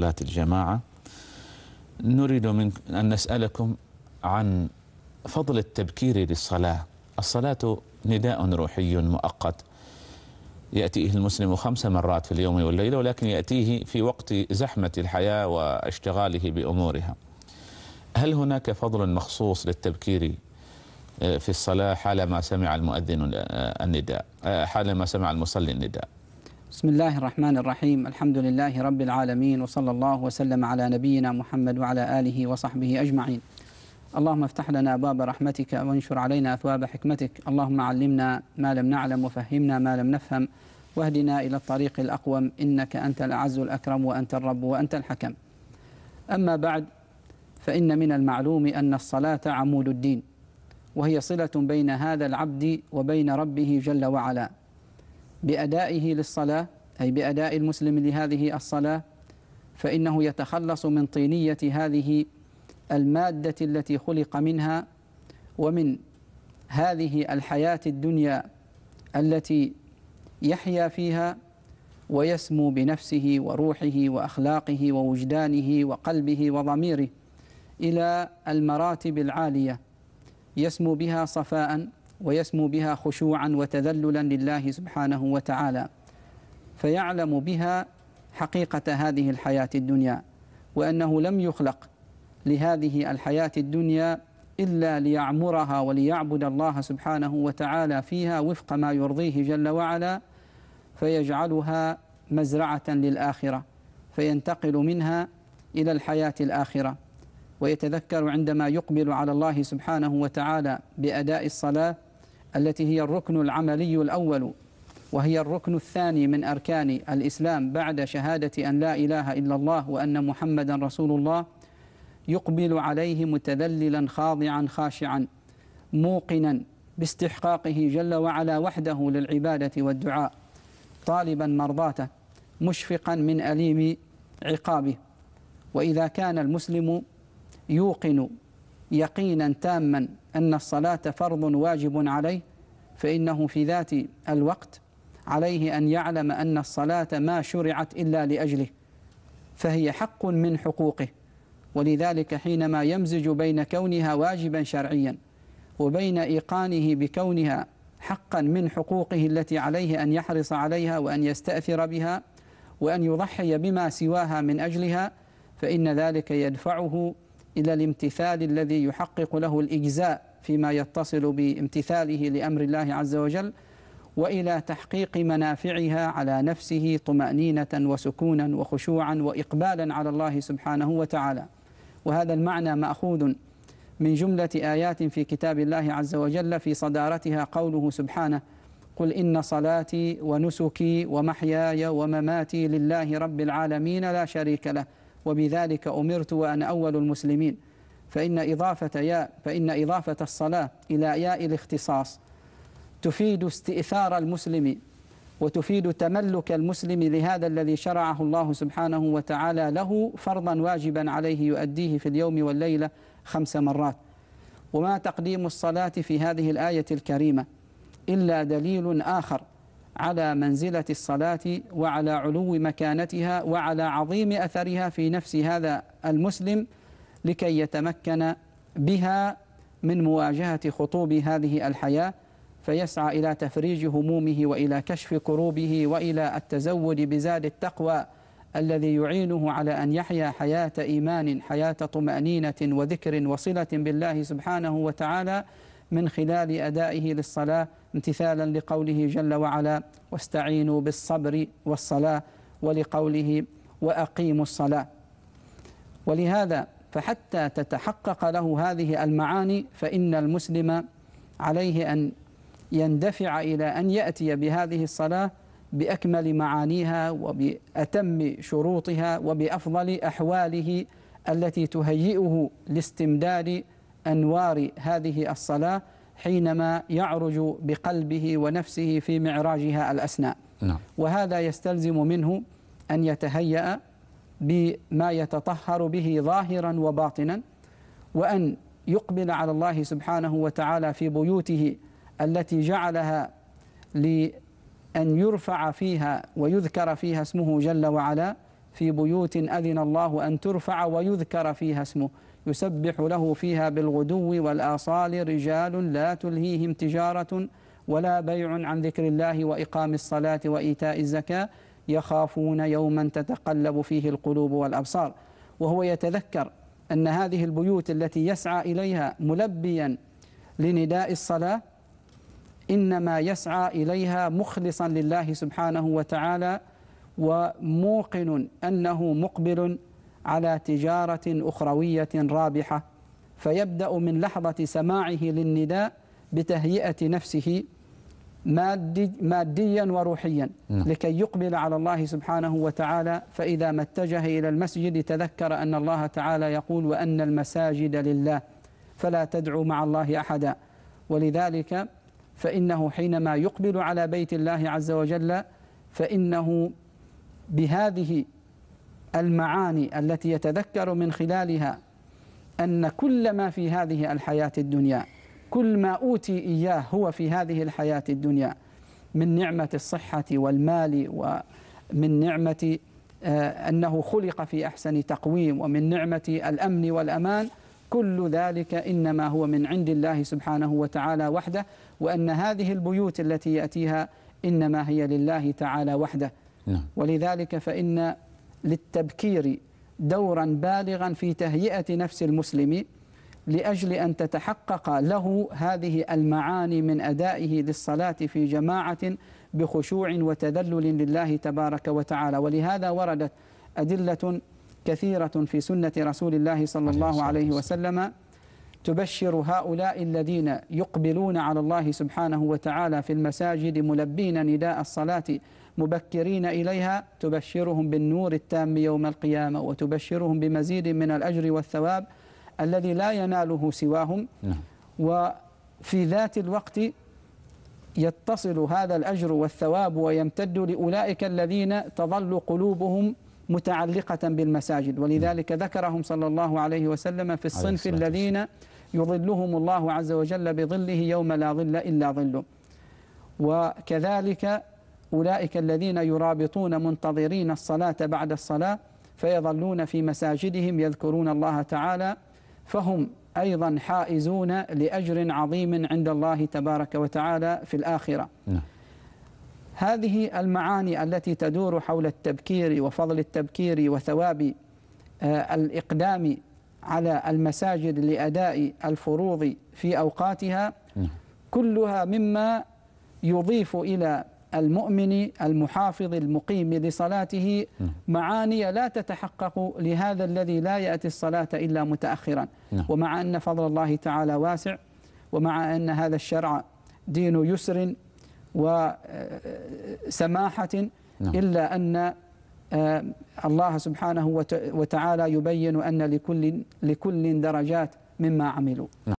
صلاة الجماعة نريد من أن نسألكم عن فضل التبكير للصلاة الصلاة نداء روحي مؤقت يأتيه المسلم خمس مرات في اليوم والليلة ولكن يأتيه في وقت زحمة الحياة واشتغاله بأمورها هل هناك فضل مخصوص للتبكير آه، في الصلاة حالما سمع المؤذن آه، النداء آه، حالما سمع المصلي النداء بسم الله الرحمن الرحيم الحمد لله رب العالمين وصلى الله وسلم على نبينا محمد وعلى آله وصحبه أجمعين اللهم افتح لنا باب رحمتك وانشر علينا أثواب حكمتك اللهم علمنا ما لم نعلم وفهمنا ما لم نفهم واهدنا إلى الطريق الأقوم إنك أنت الأعز الأكرم وأنت الرب وأنت الحكم أما بعد فإن من المعلوم أن الصلاة عمود الدين وهي صلة بين هذا العبد وبين ربه جل وعلا بأدائه للصلاة أي بأداء المسلم لهذه الصلاة فإنه يتخلص من طينية هذه المادة التي خلق منها ومن هذه الحياة الدنيا التي يحيا فيها ويسمو بنفسه وروحه واخلاقه ووجدانه وقلبه وضميره الى المراتب العاليه يسمو بها صفاء ويسمو بها خشوعا وتذللا لله سبحانه وتعالى فيعلم بها حقيقة هذه الحياة الدنيا وأنه لم يخلق لهذه الحياة الدنيا إلا ليعمرها وليعبد الله سبحانه وتعالى فيها وفق ما يرضيه جل وعلا فيجعلها مزرعة للآخرة فينتقل منها إلى الحياة الآخرة ويتذكر عندما يقبل على الله سبحانه وتعالى بأداء الصلاة التي هي الركن العملي الأول وهي الركن الثاني من أركان الإسلام بعد شهادة أن لا إله إلا الله وأن محمدا رسول الله يقبل عليه متذللا خاضعا خاشعا موقنا باستحقاقه جل وعلا وحده للعبادة والدعاء طالبا مرضاته مشفقا من أليم عقابه وإذا كان المسلم يوقن يقينا تاما أن الصلاة فرض واجب عليه فإنه في ذات الوقت عليه أن يعلم أن الصلاة ما شرعت إلا لأجله فهي حق من حقوقه ولذلك حينما يمزج بين كونها واجبا شرعيا وبين إيقانه بكونها حقا من حقوقه التي عليه أن يحرص عليها وأن يستأثر بها وأن يضحي بما سواها من أجلها فإن ذلك يدفعه إلى الامتثال الذي يحقق له الإجزاء فيما يتصل بامتثاله لأمر الله عز وجل وإلى تحقيق منافعها على نفسه طمأنينة وسكونا وخشوعا وإقبالا على الله سبحانه وتعالى وهذا المعنى مأخوذ من جملة آيات في كتاب الله عز وجل في صدارتها قوله سبحانه قل إن صلاتي ونسكي ومحياي ومماتي لله رب العالمين لا شريك له وبذلك أمرت وأنا أول المسلمين فإن إضافة يا فإن إضافة الصلاة إلى ياء الاختصاص تفيد استئثار المسلم وتفيد تملك المسلم لهذا الذي شرعه الله سبحانه وتعالى له فرضا واجبا عليه يؤديه في اليوم والليلة خمس مرات وما تقديم الصلاة في هذه الآية الكريمة إلا دليل آخر على منزلة الصلاة وعلى علو مكانتها وعلى عظيم أثرها في نفس هذا المسلم لكي يتمكن بها من مواجهة خطوب هذه الحياة فيسعى إلى تفريج همومه وإلى كشف كروبه وإلى التزود بزاد التقوى الذي يعينه على أن يحيا حياة إيمان حياة طمأنينة وذكر وصلة بالله سبحانه وتعالى من خلال أدائه للصلاة امتثالا لقوله جل وعلا واستعينوا بالصبر والصلاة ولقوله وأقيموا الصلاة ولهذا فحتى تتحقق له هذه المعاني فإن المسلم عليه أن يندفع إلى أن يأتي بهذه الصلاة بأكمل معانيها وبأتم شروطها وبأفضل أحواله التي تهيئه لاستمداد أنوار هذه الصلاة حينما يعرج بقلبه ونفسه في معراجها الأسناء نعم. وهذا يستلزم منه أن يتهيأ بما يتطهر به ظاهرا وباطنا وأن يقبل على الله سبحانه وتعالى في بيوته التي جعلها لأن يرفع فيها ويذكر فيها اسمه جل وعلا في بيوت أذن الله أن ترفع ويذكر فيها اسمه يسبح له فيها بالغدو والآصال رجال لا تلهيهم تجارة ولا بيع عن ذكر الله وإقام الصلاة وإيتاء الزكاة يخافون يوما تتقلب فيه القلوب والأبصار وهو يتذكر أن هذه البيوت التي يسعى إليها ملبيا لنداء الصلاة إنما يسعى إليها مخلصا لله سبحانه وتعالى وموقن أنه مقبل على تجارة أخروية رابحة فيبدأ من لحظة سماعه للنداء بتهيئة نفسه مادي ماديا وروحيا نعم. لكي يقبل على الله سبحانه وتعالى فإذا ما اتجه إلى المسجد تذكر أن الله تعالى يقول وأن المساجد لله فلا تدعوا مع الله أحدا ولذلك فإنه حينما يقبل على بيت الله عز وجل فإنه بهذه المعاني التي يتذكر من خلالها أن كل ما في هذه الحياة الدنيا كل ما أوتي إياه هو في هذه الحياة الدنيا من نعمة الصحة والمال ومن نعمة آه، أنه خلق في أحسن تقويم ومن نعمة الأمن والأمان كل ذلك إنما هو من عند الله سبحانه وتعالى وحده وأن هذه البيوت التي يأتيها إنما هي لله تعالى وحده نعم. ولذلك فإن للتبكير دورا بالغا في تهيئة نفس المسلم لأجل أن تتحقق له هذه المعاني من أدائه للصلاة في جماعة بخشوع وتذلل لله تبارك وتعالى ولهذا وردت أدلة كثيرة في سنة رسول الله صلى الله عليه وسلم تبشر هؤلاء الذين يقبلون على الله سبحانه وتعالى في المساجد ملبين نداء الصلاة مبكرين إليها تبشرهم بالنور التام يوم القيامة وتبشرهم بمزيد من الأجر والثواب الذي لا يناله سواهم نعم. وفي ذات الوقت يتصل هذا الأجر والثواب ويمتد لأولئك الذين تظل قلوبهم متعلقة بالمساجد ولذلك ذكرهم صلى الله عليه وسلم في الصنف الذين يظلهم الله عز وجل بظله يوم لا ظل إلا ظله وكذلك أولئك الذين يرابطون منتظرين الصلاة بعد الصلاة فيظلون في مساجدهم يذكرون الله تعالى فهم أيضا حائزون لأجر عظيم عند الله تبارك وتعالى في الآخرة نعم. هذه المعاني التي تدور حول التبكير وفضل التبكير وثواب آه، الإقدام على المساجد لأداء الفروض في أوقاتها نعم. كلها مما يضيف إلى المؤمن المحافظ المقيم لصلاته نعم. معاني لا تتحقق لهذا الذي لا يأتي الصلاة إلا متأخرا نعم. ومع أن فضل الله تعالى واسع ومع أن هذا الشرع دين يسر وسماحة آه، نعم. إلا أن آه، الله سبحانه وتعالى يبين أن لكل, لكل درجات مما عملوا